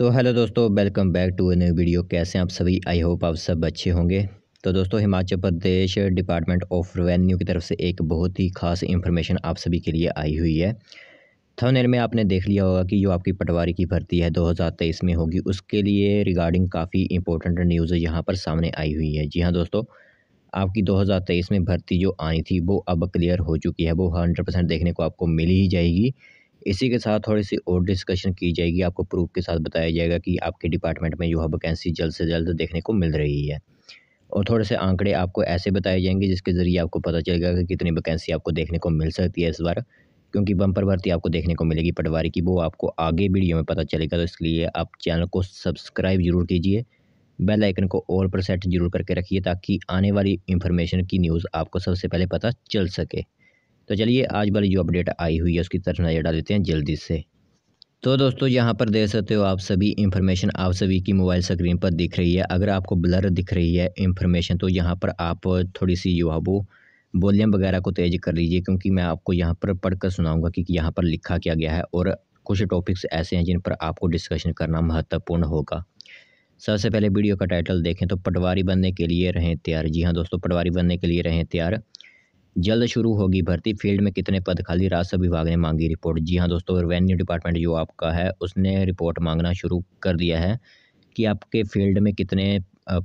तो हेलो दोस्तों welcome back to new video कैसे हैं आप सभी आई होप आप सब अच्छे होंगे तो दोस्तों Himachal Pradesh department of revenue की तरफ से एक बहुत ही खास इन्फॉर्मेशन आप सभी के लिए आई हुई है थंबनेल में आपने देख लिया होगा कि जो आपकी पटवारी की भर्ती है 2023 में होगी उसके लिए रिगार्डिंग काफ़ी इंपॉर्टेंट न्यूज़ यहाँ पर सामने आई हुई है जी हाँ दोस्तों आपकी 2023 में भर्ती जो आई थी वो अब क्लियर हो चुकी है वो हंड्रेड परसेंट देखने को आपको मिल ही जाएगी इसी के साथ थोड़ी सी और डिस्कशन की जाएगी आपको प्रूफ के साथ बताया जाएगा कि आपके डिपार्टमेंट में जो है वैकेंसी जल्द से जल्द देखने को मिल रही है और थोड़े से आंकड़े आपको ऐसे बताए जाएंगे जिसके ज़रिए आपको पता चलेगा कि कितनी वैकेंसी आपको देखने को मिल सकती है इस बार क्योंकि बम्पर भर्ती आपको देखने को मिलेगी पटवारी की वो आपको आगे वीडियो में पता चलेगा तो इसलिए आप चैनल को सब्सक्राइब जरूर कीजिए बेल आइकन को ऑल पर सेट जरूर करके रखिए ताकि आने वाली इन्फॉर्मेशन की न्यूज़ आपको सबसे पहले पता चल सके तो चलिए आज वाली जो अपडेट आई हुई है उसकी तरफ नज़र डाल देते हैं जल्दी से तो दोस्तों यहाँ पर देख सकते हो आप सभी इन्फॉर्मेशन आप सभी की मोबाइल स्क्रीन पर दिख रही है अगर आपको ब्लर दिख रही है इन्फॉर्मेशन तो यहाँ पर आप थोड़ी सी युवा वो वॉल्यूम वगैरह को तेज़ कर लीजिए क्योंकि मैं आपको यहाँ पर पढ़कर सुनाऊंगा कि यहाँ पर लिखा क्या गया है और कुछ टॉपिक्स ऐसे हैं जिन पर आपको डिस्कशन करना महत्वपूर्ण होगा सबसे पहले वीडियो का टाइटल देखें तो पटवारी बनने के लिए रहें तैयार जी हाँ दोस्तों पटवारी बनने के लिए रहें तैयार जल्द शुरू होगी भर्ती फील्ड में कितने पद खाली राजस्व विभाग ने मांगी रिपोर्ट जी हाँ दोस्तों रेवेन्यू डिपार्टमेंट जो आपका है उसने रिपोर्ट मांगना शुरू कर दिया है कि आपके फील्ड में कितने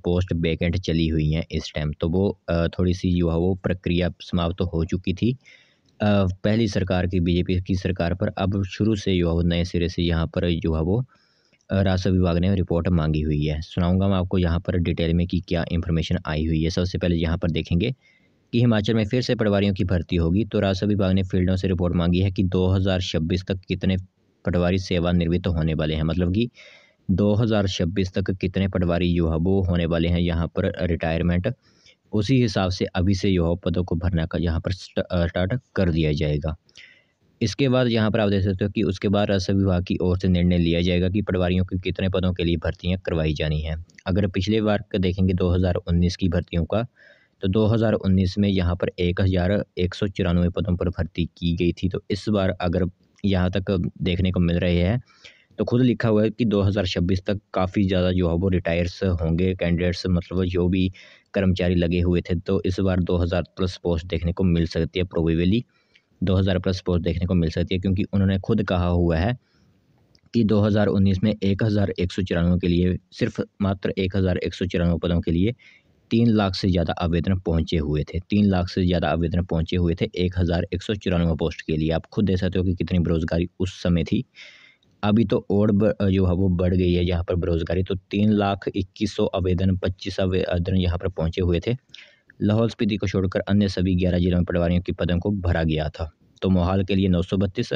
पोस्ट वेकेंट चली हुई हैं इस टाइम तो वो थोड़ी सी जो है वो प्रक्रिया समाप्त तो हो चुकी थी पहली सरकार की बीजेपी की सरकार पर अब शुरू से जो है नए सिरे से यहाँ पर जो है वो राजस्व विभाग ने रिपोर्ट मांगी हुई है सुनाऊंगा मैं आपको यहाँ पर डिटेल में कि क्या इन्फॉर्मेशन आई हुई है सबसे पहले यहाँ पर देखेंगे कि हिमाचल में फिर से पटवारियों की भर्ती होगी तो राजस्व विभाग ने फील्डों से रिपोर्ट मांगी है कि दो तक कितने पटवारी सेवानिवृत्त होने वाले हैं मतलब कि 2026 तक कितने पटवारी युवा वो होने वाले हैं यहाँ पर रिटायरमेंट उसी हिसाब से अभी से युवा पदों को भरना का यहाँ पर स्टार्ट कर दिया जाएगा इसके बाद यहाँ पर आप देख सकते हो कि उसके बाद राजस्व विभाग की ओर से निर्णय लिया जाएगा कि पटवारियों के कितने पदों के लिए भर्तियाँ करवाई जानी हैं अगर पिछले बार देखेंगे दो की भर्तियों का तो 2019 में यहाँ पर एक हज़ार एक सौ चौरानवे पदों पर भर्ती की गई थी तो इस बार अगर यहाँ तक देखने को मिल रहे हैं तो खुद लिखा हुआ है कि 2026 तक काफ़ी ज़्यादा जो है वो रिटायर्स होंगे कैंडिडेट्स मतलब जो भी कर्मचारी लगे हुए थे तो इस बार 2000 प्लस पोस्ट देखने को मिल सकती है प्रोबेबली 2000 प्लस पोस्ट देखने को मिल सकती है क्योंकि उन्होंने खुद कहा हुआ है कि 2019 में एक हज़ार एक सौ चौरानवे के लिए सिर्फ मात्र एक हज़ार एक सौ चौरानवे पदों के लिए तीन लाख से ज़्यादा आवेदन पहुंचे हुए थे तीन लाख से ज़्यादा आवेदन पहुंचे हुए थे एक हज़ार एक सौ चौरानवे पोस्ट के लिए आप खुद देख सकते हो कि कितनी बेरोज़गारी उस समय थी अभी तो और जो है वो बढ़ गई है यहाँ पर बेरोज़गारी तो तीन लाख इक्कीस सौ आवेदन पच्चीस आवेदन यहाँ पर पहुँचे हुए थे लाहौल स्पीति को छोड़कर अन्य सभी ग्यारह जिलों में पटवारियों के पदों को भरा गया था तो मोहाल के लिए नौ सौ बत्तीस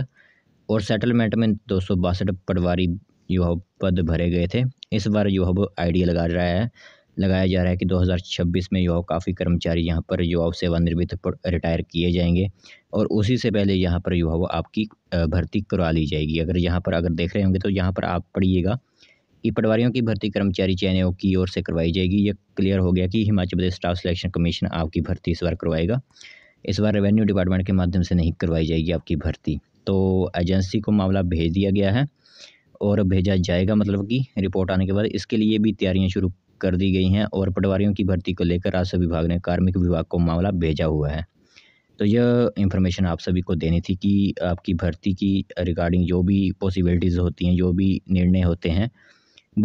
और सेटलमेंट में दो सौ बासठ पटवारी जो है पद भरे गए थे इस बार जो है वो आइडिया लगा रहा है लगाया जा रहा है कि 2026 में जो काफ़ी कर्मचारी यहाँ पर जो अब सेवानिवृत्त पर रिटायर किए जाएंगे और उसी से पहले यहाँ पर जो है वो आपकी भर्ती करवा ली जाएगी अगर यहाँ पर अगर देख रहे होंगे तो यहाँ पर आप पढ़िएगा कि पटवारियों की भर्ती कर्मचारी चयन आयोग की ओर से करवाई जाएगी यह क्लियर हो गया कि Himachal Pradesh staff selection commission आपकी भर्ती इस बार करवाएगा इस बार रेवेन्यू डिपार्टमेंट के माध्यम से नहीं करवाई जाएगी आपकी भर्ती तो एजेंसी को मामला भेज दिया गया है और भेजा जाएगा मतलब कि रिपोर्ट आने के बाद इसके लिए भी तैयारियां शुरू कर दी गई हैं और पटवारियों की भर्ती को लेकर राजस्व विभाग ने कार्मिक विभाग को मामला भेजा हुआ है तो यह इन्फॉर्मेशन आप सभी को देनी थी कि आपकी भर्ती की रिगार्डिंग जो भी पॉसिबिलिटीज़ होती हैं जो भी निर्णय होते हैं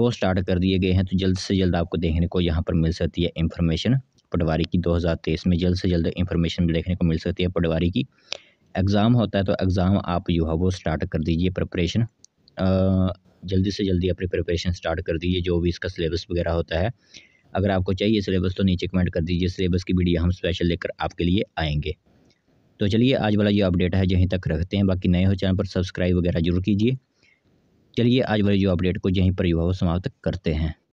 वो स्टार्ट कर दिए गए हैं तो जल्द से जल्द आपको देखने को यहाँ पर मिल सकती है इंफॉर्मेशन पटवारी की 2023 में जल्द से जल्द इन्फॉर्मेशन देखने को मिल सकती है पटवारी की एग्ज़ाम होता है तो एग्ज़ाम आप जो है वो स्टार्ट कर दीजिए प्रपरेशन जल्दी से जल्दी अपनी प्रिपरेशन स्टार्ट कर दीजिए जो भी इसका सिलेबस वगैरह होता है अगर आपको चाहिए सिलेबस तो नीचे कमेंट कर दीजिए सिलेबस की वीडियो हम स्पेशल लेकर आपके लिए आएंगे तो चलिए आज वाला ये अपडेट है यहीं तक रखते हैं बाकी नए हो चैनल पर सब्सक्राइब वगैरह जरूर कीजिए चलिए आज वाली जो अपडेट को यहीं पर युवा समाप्त करते हैं